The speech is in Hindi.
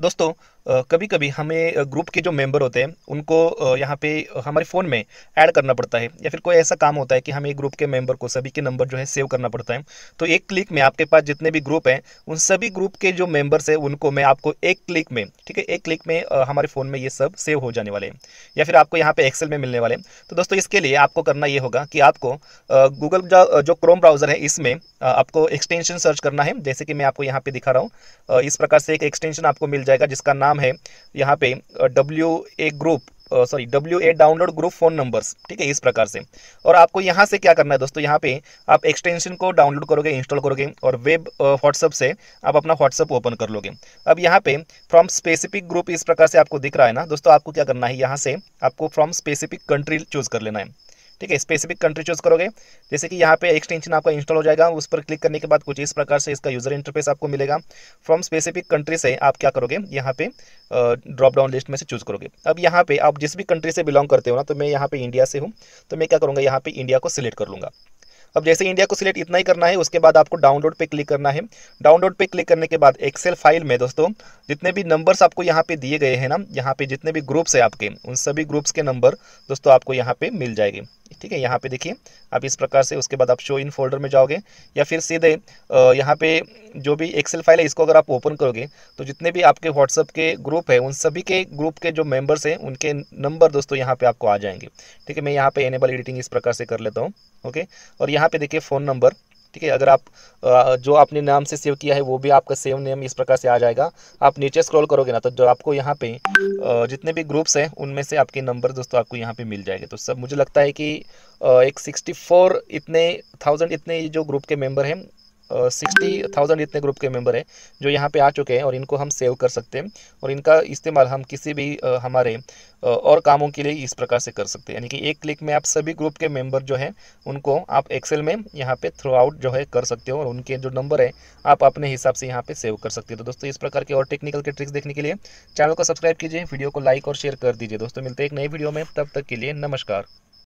दोस्तों कभी कभी हमें ग्रुप के जो मेंबर होते हैं उनको यहाँ पे हमारे फ़ोन में ऐड करना पड़ता है या फिर कोई ऐसा काम होता है कि हमें ग्रुप के मेंबर को सभी के नंबर जो है सेव करना पड़ता है तो एक क्लिक में आपके पास जितने भी ग्रुप हैं उन सभी ग्रुप के जो मेम्बर्स हैं उनको मैं आपको एक क्लिक में ठीक है एक क्लिक में हमारे फ़ोन में ये सब सेव हो जाने वाले हैं या फिर आपको यहाँ पर एक्सेल में मिलने वाले हैं तो दोस्तों इसके लिए आपको करना ये होगा कि आपको गूगल जो क्रोम ब्राउज़र है इसमें आपको एक्सटेंशन सर्च करना है जैसे कि मैं आपको यहाँ पर दिखा रहा हूँ इस प्रकार से एक एक्सटेंशन आपको मिल जाएगा जिसका नाम नाम है यहाँ पे W A group sorry W A download group phone numbers ठीक है इस प्रकार से और आपको यहाँ से क्या करना है दोस्तों यहाँ पे आप एक्सटेंशन को डाउनलोड करोगे इंस्टॉल करोगे और वेब व्हाट्सएप से आप अपना व्हाट्सअप ओपन कर लोगे अब यहाँ पे फ्रॉम स्पेसिफिक ग्रुप इस प्रकार से आपको दिख रहा है ना दोस्तों आपको क्या करना है यहाँ से आपको फ्रॉम स्पेसिफिक कंट्री चूज़ कर लेना है ठीक है स्पेसिफिक कंट्री चूज़ करोगे जैसे कि यहाँ पे एक्सटेंशन आपका इंस्टॉल हो जाएगा उस पर क्लिक करने के बाद कुछ इस प्रकार से इसका यूज़र इंटरफेस आपको मिलेगा फ्रॉम स्पेसिफिक कंट्री से आप क्या करोगे यहाँ पे ड्रॉप डाउन लिस्ट में से चूज़ करोगे अब यहाँ पे आप जिस भी कंट्री से बिलोंग करते हो ना तो मैं यहाँ पे इंडिया से हूँ तो मैं क्या करूँगा यहाँ पे इंडिया को सिलेक्ट कर लूँगा अब जैसे इंडिया को सिलेक्ट इतना ही करना है उसके बाद आपको डाउनलोड पे क्लिक करना है डाउनलोड पे क्लिक करने के बाद एक्सेल फाइल में दोस्तों जितने भी नंबर्स आपको यहाँ पे दिए गए हैं ना यहाँ पे जितने भी ग्रुप्स है आपके उन सभी ग्रुप्स के नंबर दोस्तों आपको यहाँ पे मिल जाएंगे ठीक है यहाँ पे देखिए आप इस प्रकार से उसके बाद आप शो इन फोल्डर में जाओगे या फिर सीधे यहाँ पे जो भी एक्सेल फाइल है इसको अगर आप ओपन करोगे तो जितने भी आपके व्हाट्सअप के ग्रुप है उन सभी के ग्रुप के जो मेंबर्स हैं उनके नंबर दोस्तों यहाँ पे आपको आ जाएंगे ठीक है मैं यहाँ पे एनेबल एडिटिंग इस प्रकार से कर लेता हूँ ओके और यहाँ पे देखिए फ़ोन नंबर ठीक है अगर आप जो आपने नाम से सेव किया है वो भी आपका सेव नेम इस प्रकार से आ जाएगा आप नीचे स्क्रॉल करोगे ना तो जो आपको यहाँ पे जितने भी ग्रुप्स हैं उनमें से आपके नंबर दोस्तों आपको यहाँ पे मिल जाएंगे तो सब मुझे लगता है कि एक सिक्सटी फोर इतने थाउजेंड इतने जो ग्रुप के मेम्बर हैं सिक्सटी थाउजेंड इतने ग्रुप के मेंबर हैं जो यहाँ पे आ चुके हैं और इनको हम सेव कर सकते हैं और इनका इस्तेमाल हम किसी भी uh, हमारे uh, और कामों के लिए इस प्रकार से कर सकते हैं यानी कि एक क्लिक में आप सभी ग्रुप के मेंबर जो हैं उनको आप एक्सेल में यहाँ पे थ्रू आउट जो है कर सकते हो और उनके जो नंबर है आप अपने हिसाब से यहाँ पर सेव कर सकते हो तो दोस्तों इस प्रकार के और टेक्निकल के ट्रिक्स देखने के लिए चैनल को सब्सक्राइब कीजिए वीडियो को लाइक और शेयर कर दीजिए दोस्तों मिलते हैं एक नई वीडियो में तब तक के लिए नमस्कार